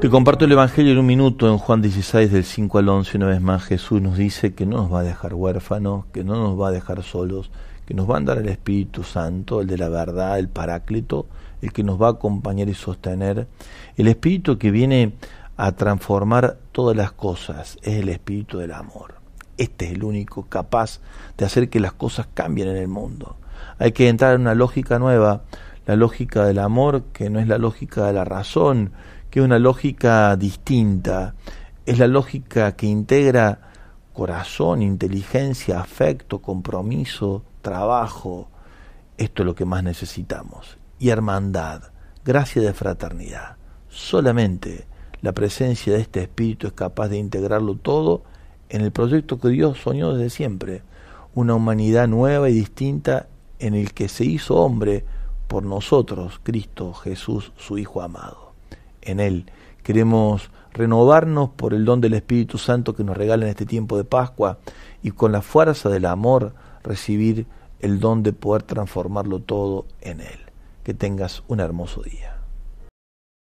Te comparto el Evangelio en un minuto en Juan 16 del 5 al 11. Una vez más Jesús nos dice que no nos va a dejar huérfanos, que no nos va a dejar solos, que nos va a andar el Espíritu Santo, el de la verdad, el Paráclito, el que nos va a acompañar y sostener. El Espíritu que viene a transformar todas las cosas es el Espíritu del Amor. Este es el único capaz de hacer que las cosas cambien en el mundo. Hay que entrar en una lógica nueva, la lógica del amor, que no es la lógica de la razón, que una lógica distinta, es la lógica que integra corazón, inteligencia, afecto, compromiso, trabajo. Esto es lo que más necesitamos. Y hermandad, gracia de fraternidad. Solamente la presencia de este espíritu es capaz de integrarlo todo en el proyecto que Dios soñó desde siempre, una humanidad nueva y distinta en el que se hizo hombre por nosotros, Cristo Jesús, su Hijo amado en Él. Queremos renovarnos por el don del Espíritu Santo que nos regala en este tiempo de Pascua y con la fuerza del amor recibir el don de poder transformarlo todo en Él. Que tengas un hermoso día.